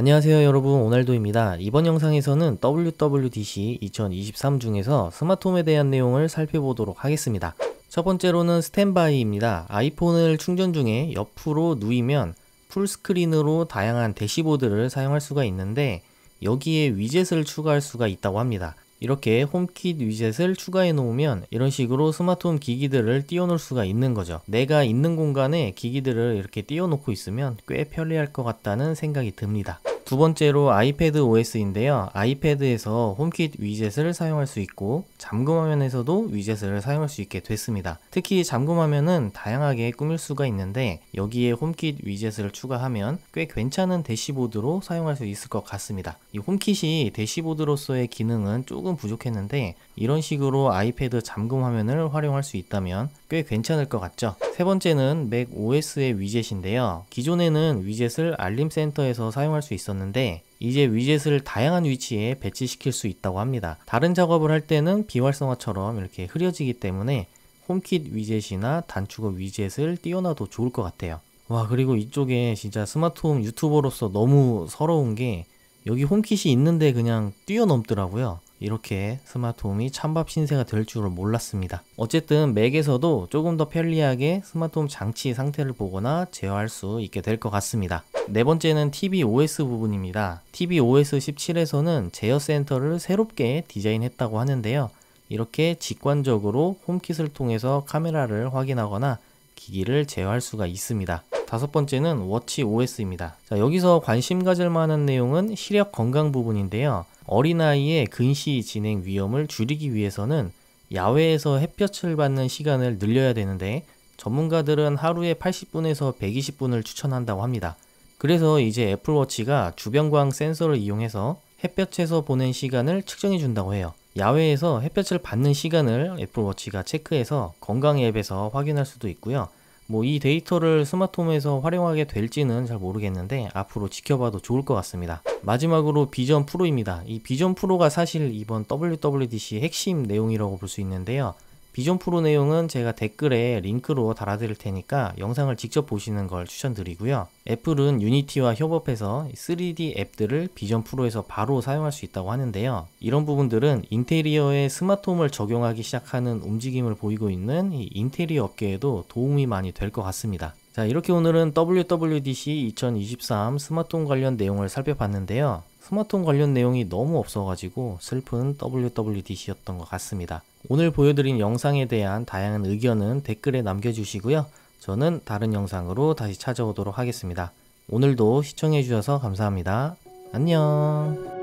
안녕하세요 여러분 오날도입니다. 이번 영상에서는 WWDC 2023 중에서 스마트홈에 대한 내용을 살펴보도록 하겠습니다. 첫 번째로는 스탠바이입니다. 아이폰을 충전 중에 옆으로 누이면 풀스크린으로 다양한 대시보드를 사용할 수가 있는데 여기에 위젯을 추가할 수가 있다고 합니다. 이렇게 홈킷 위젯을 추가해 놓으면 이런 식으로 스마트홈 기기들을 띄워 놓을 수가 있는 거죠 내가 있는 공간에 기기들을 이렇게 띄워 놓고 있으면 꽤 편리할 것 같다는 생각이 듭니다 두 번째로 아이패드 OS인데요. 아이패드에서 홈킷 위젯을 사용할 수 있고 잠금 화면에서도 위젯을 사용할 수 있게 됐습니다. 특히 잠금 화면은 다양하게 꾸밀 수가 있는데 여기에 홈킷 위젯을 추가하면 꽤 괜찮은 대시보드로 사용할 수 있을 것 같습니다. 이 홈킷이 대시보드로서의 기능은 조금 부족했는데 이런 식으로 아이패드 잠금 화면을 활용할 수 있다면 꽤 괜찮을 것 같죠. 세 번째는 맥 OS의 위젯인데요. 기존에는 위젯을 알림센터에서 사용할 수 있었는데 이제 위젯을 다양한 위치에 배치시킬 수 있다고 합니다. 다른 작업을 할 때는 비활성화처럼 이렇게 흐려지기 때문에 홈킷 위젯이나 단축어 위젯을 띄워놔도 좋을 것 같아요. 와 그리고 이쪽에 진짜 스마트홈 유튜버로서 너무 서러운 게 여기 홈킷이 있는데 그냥 뛰어넘더라고요. 이렇게 스마트홈이 찬밥 신세가 될 줄을 몰랐습니다. 어쨌든 맥에서도 조금 더 편리하게 스마트홈 장치 상태를 보거나 제어할 수 있게 될 것 같습니다. 네 번째는 tvOS 부분입니다. tvOS 17에서는 제어 센터를 새롭게 디자인했다고 하는데요. 이렇게 직관적으로 홈킷을 통해서 카메라를 확인하거나 기기를 제어할 수가 있습니다. 다섯 번째는 워치 OS입니다. 자, 여기서 관심 가질 만한 내용은 시력 건강 부분인데요. 어린아이의 근시 진행 위험을 줄이기 위해서는 야외에서 햇볕을 받는 시간을 늘려야 되는데 전문가들은 하루에 80분에서 120분을 추천한다고 합니다. 그래서 이제 애플워치가 주변광 센서를 이용해서 햇볕에서 보낸 시간을 측정해 준다고 해요. 야외에서 햇볕을 받는 시간을 애플워치가 체크해서 건강 앱에서 확인할 수도 있고요. 뭐이 데이터를 스마트홈에서 활용하게 될지는 잘 모르겠는데 앞으로 지켜봐도 좋을 것 같습니다. 마지막으로 비전 프로입니다. 이 비전 프로가 사실 이번 WWDC 핵심 내용이라고 볼 수 있는데요. 비전 프로 내용은 제가 댓글에 링크로 달아드릴 테니까 영상을 직접 보시는 걸 추천드리고요. 애플은 유니티와 협업해서 3D 앱들을 비전 프로에서 바로 사용할 수 있다고 하는데요. 이런 부분들은 인테리어에 스마트홈을 적용하기 시작하는 움직임을 보이고 있는 인테리어 업계에도 도움이 많이 될 것 같습니다. 자, 이렇게 오늘은 WWDC 2023 스마트홈 관련 내용을 살펴봤는데요. 스마트홈 관련 내용이 너무 없어가지고 슬픈 WWDC였던 것 같습니다. 오늘 보여드린 영상에 대한 다양한 의견은 댓글에 남겨주시고요. 저는 다른 영상으로 다시 찾아오도록 하겠습니다. 오늘도 시청해주셔서 감사합니다. 안녕